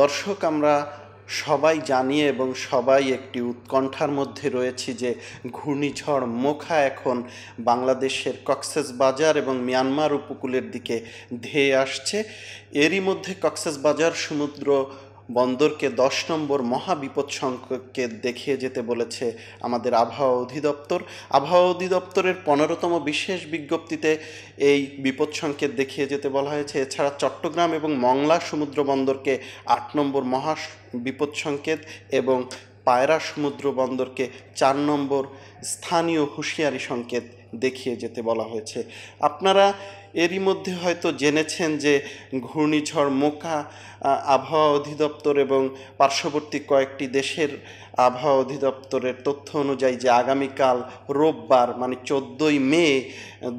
দর্শক আমরা সবাই জানি এবং সবাই একটি উৎকণ্ঠার মধ্যে রয়েছি যে ঘূর্ণিঝড় মোখা এখন বাংলাদেশের কক্সেস বাজার এবং মিয়ানমার উপকূলের দিকে ধেয়ে আসছে এরই মধ্যে কক্সেস বাজার সমুদ্র বন্দরকে দশ নম্বর মহাবিপদ সংকটকে দেখিয়ে যেতে বলেছে আমাদের আবহাওয়া অধিদপ্তর আবহাওয়া অধিদপ্তরের পনেরোতম বিশেষ বিজ্ঞপ্তিতে এই বিপদ সংকেত দেখিয়ে যেতে বলা হয়েছে এছাড়া চট্টগ্রাম এবং মংলা সমুদ্র বন্দরকে আট নম্বর মহা বিপদ সংকেত এবং পায়রা সমুদ্র বন্দরকে চার নম্বর স্থানীয় হুঁশিয়ারি সংকেত দেখিয়ে যেতে বলা হয়েছে আপনারা এরই মধ্যে হয়তো জেনেছেন যে ঘূর্ণিঝড় মোকা আবহাওয়া অধিদপ্তর এবং পার্শ্ববর্তী কয়েকটি দেশের আবহাওয়া অধিদপ্তরের তথ্য অনুযায়ী যে আগামীকাল রোববার মানে চোদ্দোই মে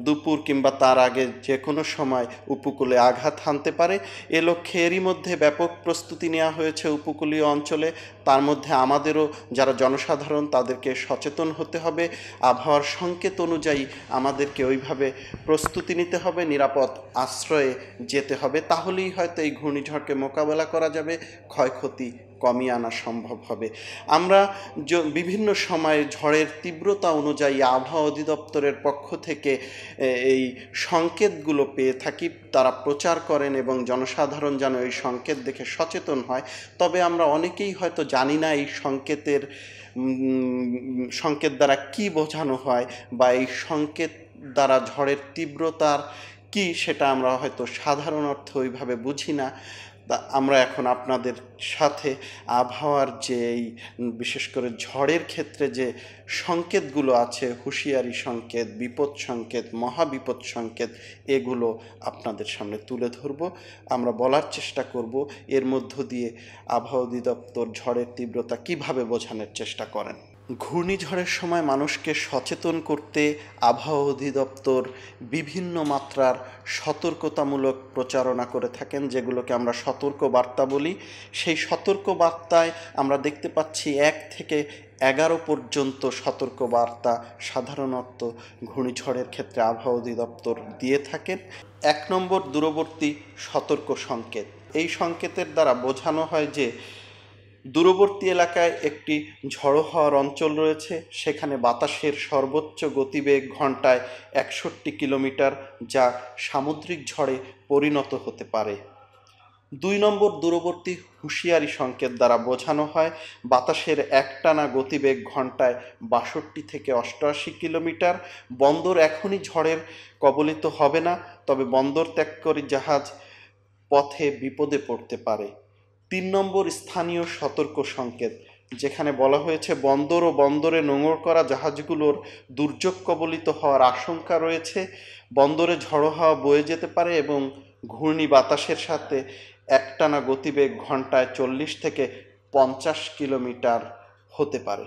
দুপুর কিংবা তার আগে যে কোনো সময় উপকূলে আঘাত হানতে পারে এ লক্ষ্যে এরই মধ্যে ব্যাপক প্রস্তুতি নেওয়া হয়েছে উপকূলীয় অঞ্চলে তার মধ্যে আমাদেরও যারা জনসাধারণ তাদেরকে সচেতন হতে হবে আবহাওয়ার সংকেত অনুযায়ী আমাদেরকে ওইভাবে প্রস্তুতি নিতে হবে নিরাপদ আশ্রয়ে যেতে হবে তাহলেই হয়তো এই ঘূর্ণিঝড়কে মোকাবেলা করা যাবে ক্ষয়ক্ষতি কমিয়ে আনা সম্ভব হবে আমরা বিভিন্ন সময়ে ঝড়ের তীব্রতা অনুযায়ী আবহাওয়া অধিদপ্তরের পক্ষ থেকে এই সংকেতগুলো পেয়ে থাকি তারা প্রচার করেন এবং জনসাধারণ যেন এই সংকেত দেখে সচেতন হয় তবে আমরা অনেকেই হয়তো জানি না এই সংকেতের সংকেত দ্বারা কি বোঝানো হয় বা এই সংকেত দ্বারা ঝড়ের তীব্রতার কি সেটা আমরা হয়তো সাধারণ অর্থে ওইভাবে বুঝি না আমরা এখন আপনাদের সাথে আবহাওয়ার যে এই বিশেষ করে ঝড়ের ক্ষেত্রে যে সংকেতগুলো আছে হুঁশিয়ারি সংকেত বিপদ সংকেত মহাবিপদ সংকেত এগুলো আপনাদের সামনে তুলে ধরব আমরা বলার চেষ্টা করব এর মধ্য দিয়ে আবহাওয়া অধিদপ্তর ঝড়ের তীব্রতা কিভাবে বোঝানোর চেষ্টা করেন ঘূর্ণিঝড়ের সময় মানুষকে সচেতন করতে আবহাওয়া অধিদপ্তর বিভিন্ন মাত্রার সতর্কতামূলক প্রচারণা করে থাকেন যেগুলোকে আমরা সতর্ক বার্তা বলি সেই সতর্ক বার্তায় আমরা দেখতে পাচ্ছি এক থেকে এগারো পর্যন্ত সতর্ক বার্তা সাধারণত ঘূর্ণিঝড়ের ক্ষেত্রে আবহাওয়া অধিদপ্তর দিয়ে থাকেন এক নম্বর দূরবর্তী সতর্ক সংকেত এই সংকেতের দ্বারা বোঝানো হয় যে দূরবর্তী এলাকায় একটি ঝড়ো হওয়ার অঞ্চল রয়েছে সেখানে বাতাসের সর্বোচ্চ গতিবেগ ঘন্টায় একষট্টি কিলোমিটার যা সামুদ্রিক ঝড়ে পরিণত হতে পারে দুই নম্বর দূরবর্তী হুঁশিয়ারি সংকেত দ্বারা বোঝানো হয় বাতাসের একটানা গতিবেগ ঘন্টায় বাষট্টি থেকে অষ্টআশি কিলোমিটার বন্দর এখনই ঝড়ের কবলিত হবে না তবে বন্দর ত্যাগ করে জাহাজ পথে বিপদে পড়তে পারে তিন নম্বর স্থানীয় সতর্ক সংকেত যেখানে বলা হয়েছে বন্দর ও বন্দরে নোঙর করা জাহাজগুলোর দুর্যোগ কবলিত হওয়ার আশঙ্কা রয়েছে বন্দরে ঝড়ো হাওয়া বয়ে যেতে পারে এবং ঘূর্ণি বাতাসের সাথে একটানা গতিবেগ ঘন্টায় চল্লিশ থেকে পঞ্চাশ কিলোমিটার হতে পারে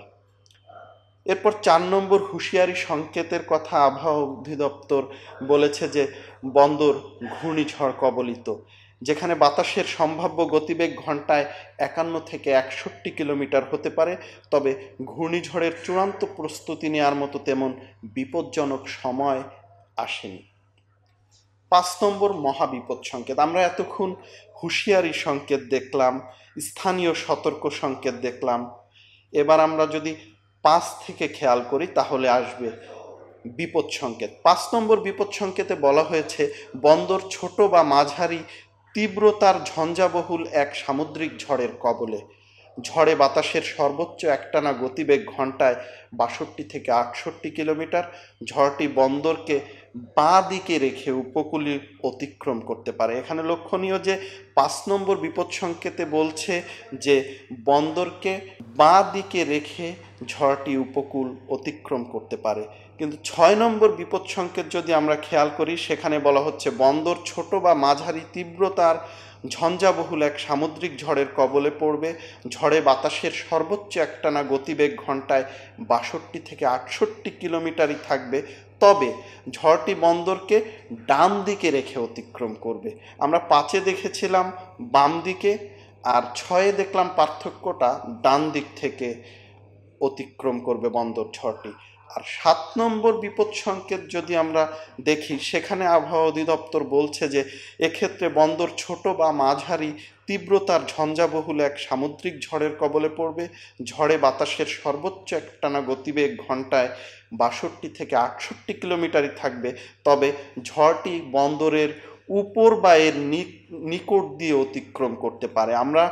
এরপর চার নম্বর হুঁশিয়ারি সংকেতের কথা আবহাওয়া অধিদপ্তর বলেছে যে বন্দর ঘূর্ণিঝড় কবলিত যেখানে বাতাসের সম্ভাব্য গতিবেগ ঘন্টায় একান্ন থেকে একষট্টি কিলোমিটার হতে পারে তবে ঘূর্ণিঝড়ের চূড়ান্ত প্রস্তুতি নেওয়ার মতো তেমন বিপজ্জনক সময় আসেনি পাঁচ নম্বর মহাবিপদ সংকেত আমরা এতক্ষণ হুঁশিয়ারি সংকেত দেখলাম স্থানীয় সতর্ক সংকেত দেখলাম এবার আমরা যদি পাঁচ থেকে খেয়াল করি তাহলে আসবে বিপদ সংকেত পাঁচ নম্বর বিপদ সংকেতে বলা হয়েছে বন্দর ছোট বা মাঝারি তীব্রতার ঝঞ্ঝাবহুল এক সামুদ্রিক ঝড়ের কবলে ঝড়ে বাতাসের সর্বোচ্চ একটানা গতিবেগ ঘন্টায় বাষট্টি থেকে আটষট্টি কিলোমিটার ঝড়টি বন্দরকে বাঁ দিকে রেখে উপকূলীয় অতিক্রম করতে পারে এখানে লক্ষণীয় যে পাঁচ নম্বর বিপদ সংকেতে বলছে যে বন্দরকে বাঁ দিকে রেখে ঝড়টি উপকূল অতিক্রম করতে পারে কিন্তু ছয় নম্বর বিপদ সংকেত যদি আমরা খেয়াল করি সেখানে বলা হচ্ছে বন্দর ছোট বা মাঝারি তীব্রতার ঝঞ্ঝাবহুল এক সামুদ্রিক ঝড়ের কবলে পড়বে ঝড়ে বাতাসের সর্বোচ্চ একটানা গতিবেগ ঘন্টায় বাষট্টি থেকে আটষট্টি কিলোমিটারই থাকবে তবে ঝড়টি বন্দরকে ডান দিকে রেখে অতিক্রম করবে আমরা পাঁচে দেখেছিলাম বাম দিকে আর ছয়ে দেখলাম পার্থক্যটা ডান দিক থেকে অতিক্রম করবে বন্দর ঝড়টি আর সাত নম্বর বিপদ সংকেত যদি আমরা দেখি সেখানে আবহাওয়া অধিদপ্তর বলছে যে এক্ষেত্রে বন্দর ছোট বা মাঝারি তীব্রতার ঝঞ্ঝাবহুল এক সামুদ্রিক ঝড়ের কবলে পড়বে ঝড়ে বাতাসের সর্বোচ্চ একটানা গতিবেগ ঘন্টায় বাষট্টি থেকে আটষট্টি কিলোমিটারই থাকবে তবে ঝড়টি বন্দরের উপর বা এর নিকট দিয়ে অতিক্রম করতে পারে আমরা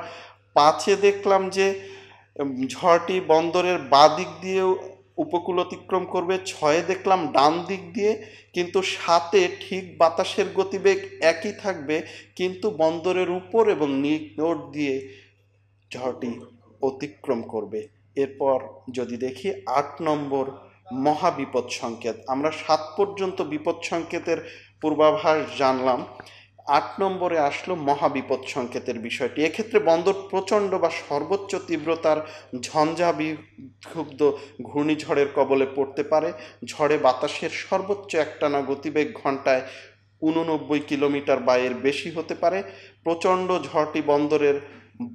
পাঁচে দেখলাম যে ঝড়টি বন্দরের বাদিক দিয়েও উপকূল অতিক্রম করবে ছয়ে দেখলাম ডান দিক দিয়ে কিন্তু সাতে ঠিক বাতাসের গতিবেগ একই থাকবে কিন্তু বন্দরের উপর এবং নিচোর দিয়ে ঝড়টি অতিক্রম করবে এরপর যদি দেখি আট নম্বর মহাবিপদ সংকেত আমরা সাত পর্যন্ত বিপদ সংকেতের পূর্বাভাস জানলাম আট নম্বরে আসলো মহাবিপদ সংকেতের বিষয়টি এক্ষেত্রে বন্দর প্রচণ্ড বা সর্বোচ্চ তীব্রতার ঝঞ্ঝা বিক্ষুব্ধ ঘূর্ণিঝড়ের কবলে পড়তে পারে ঝড়ে বাতাসের সর্বোচ্চ একটানা গতিবেগ ঘন্টায় উননব্বই কিলোমিটার বা এর বেশি হতে পারে প্রচণ্ড ঝড়টি বন্দরের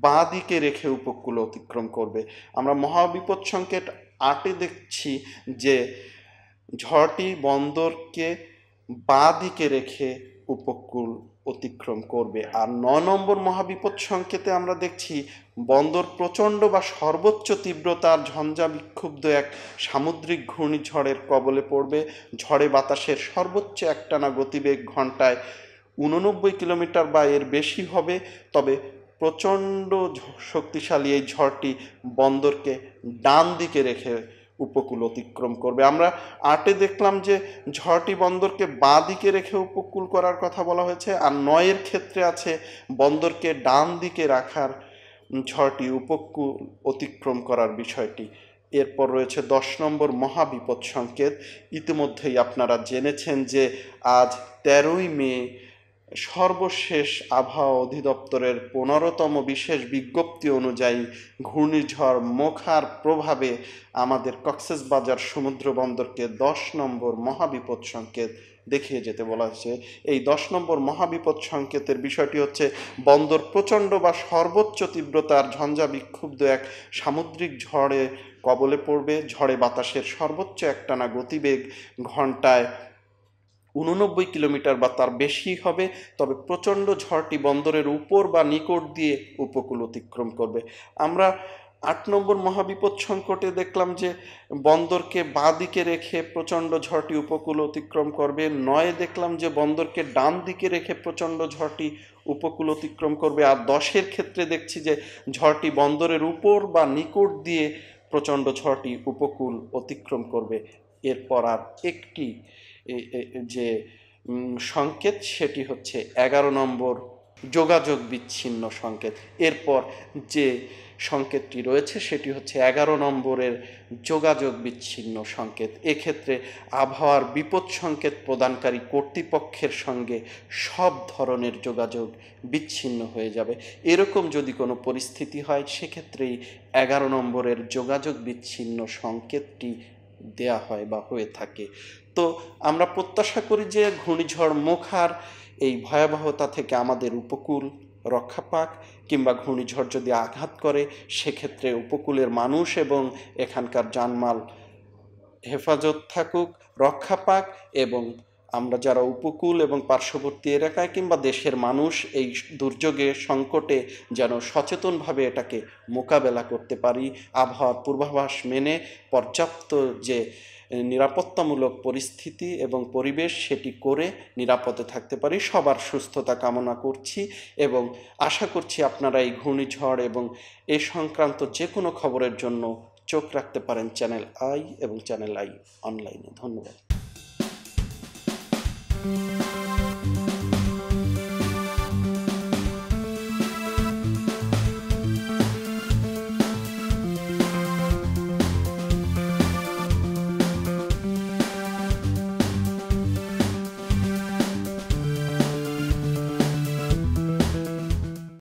বাঁ দিকে রেখে উপকূল অতিক্রম করবে আমরা মহাবিপদ সংকেত আটে দেখছি যে ঝড়টি বন্দরকে বাঁ দিকে রেখে উপকূল অতিক্রম করবে আর ন নম্বর মহাবিপদ সংকেতে আমরা দেখছি বন্দর প্রচণ্ড বা সর্বোচ্চ তীব্রতার ঝঞ্ঝা বিক্ষুব্ধ এক সামুদ্রিক ঘূর্ণিঝড়ের কবলে পড়বে ঝড়ে বাতাসের সর্বোচ্চ একটানা গতিবেগ ঘন্টায় উননব্বই কিলোমিটার বা এর বেশি হবে তবে প্রচণ্ড শক্তিশালী এই ঝড়টি বন্দরকে ডান দিকে রেখে উপকূল অতিক্রম করবে আমরা আটে দেখলাম যে ঝড়টি বন্দরকে বাঁ দিকে রেখে উপকূল করার কথা বলা হয়েছে আর নয়ের ক্ষেত্রে আছে বন্দরকে ডান দিকে রাখার ঝড়টি উপকূল অতিক্রম করার বিষয়টি এরপর রয়েছে দশ নম্বর মহাবিপদ সংকেত ইতিমধ্যেই আপনারা জেনেছেন যে আজ তেরোই মে সর্বশেষ আবহাওয়া অধিদপ্তরের পনেরোতম বিশেষ বিজ্ঞপ্তি অনুযায়ী ঘূর্ণিঝড় মোখার প্রভাবে আমাদের কক্সেসবাজার সমুদ্র বন্দরকে দশ নম্বর মহাবিপদ সংকেত দেখিয়ে যেতে বলা হয়েছে এই দশ নম্বর মহাবিপদ সংকেতের বিষয়টি হচ্ছে বন্দর প্রচণ্ড বা সর্বোচ্চ তীব্রতার ঝঞ্ঝা বিক্ষুব্ধ এক সামুদ্রিক ঝড়ে কবলে পড়বে ঝড়ে বাতাসের সর্বোচ্চ একটানা গতিবেগ ঘন্টায় উননব্বই কিলোমিটার বা তার বেশি হবে তবে প্রচণ্ড ঝড়টি বন্দরের উপর বা নিকট দিয়ে উপকূল অতিক্রম করবে আমরা আট নম্বর মহাবিপদ সংকটে দেখলাম যে বন্দরকে বাঁ দিকে রেখে প্রচণ্ড ঝড়টি উপকূল অতিক্রম করবে নয়ে দেখলাম যে বন্দরকে ডান দিকে রেখে প্রচণ্ড ঝড়টি উপকূল অতিক্রম করবে আর দশের ক্ষেত্রে দেখছি যে ঝড়টি বন্দরের উপর বা নিকট দিয়ে প্রচণ্ড ঝড়টি উপকূল অতিক্রম করবে এরপর আর একটি যে সংকেত সেটি হচ্ছে এগারো নম্বর যোগাযোগ বিচ্ছিন্ন সংকেত এরপর যে সংকেতটি রয়েছে সেটি হচ্ছে এগারো নম্বরের যোগাযোগ বিচ্ছিন্ন সংকেত এক্ষেত্রে আবহাওয়ার বিপদ সংকেত প্রদানকারী কর্তৃপক্ষের সঙ্গে সব ধরনের যোগাযোগ বিচ্ছিন্ন হয়ে যাবে এরকম যদি কোনো পরিস্থিতি হয় সেক্ষেত্রেই এগারো নম্বরের যোগাযোগ বিচ্ছিন্ন সংকেতটি দেয়া হয় বা হয়ে থাকে তো আমরা প্রত্যাশা করি যে ঘূর্ণিঝড় মুখার এই ভয়াবহতা থেকে আমাদের উপকূল রক্ষা পাক কিংবা ঘূর্ণিঝড় যদি আঘাত করে সেক্ষেত্রে উপকূলের মানুষ এবং এখানকার জানমাল হেফাজত থাকুক রক্ষা পাক এবং আমরা যারা উপকূল এবং পার্শ্ববর্তী এলাকায় কিংবা দেশের মানুষ এই দুর্যোগে সংকটে যেন সচেতনভাবে এটাকে মোকাবেলা করতে পারি আবহাওয়ার পূর্বাভাস মেনে পর্যাপ্ত যে নিরাপত্তামূলক পরিস্থিতি এবং পরিবেশ সেটি করে নিরাপদে থাকতে পারি সবার সুস্থতা কামনা করছি এবং আশা করছি আপনারা এই ঘূর্ণিঝড় এবং এ সংক্রান্ত যে কোনো খবরের জন্য চোখ রাখতে পারেন চ্যানেল আই এবং চ্যানেল আই অনলাইনে ধন্যবাদ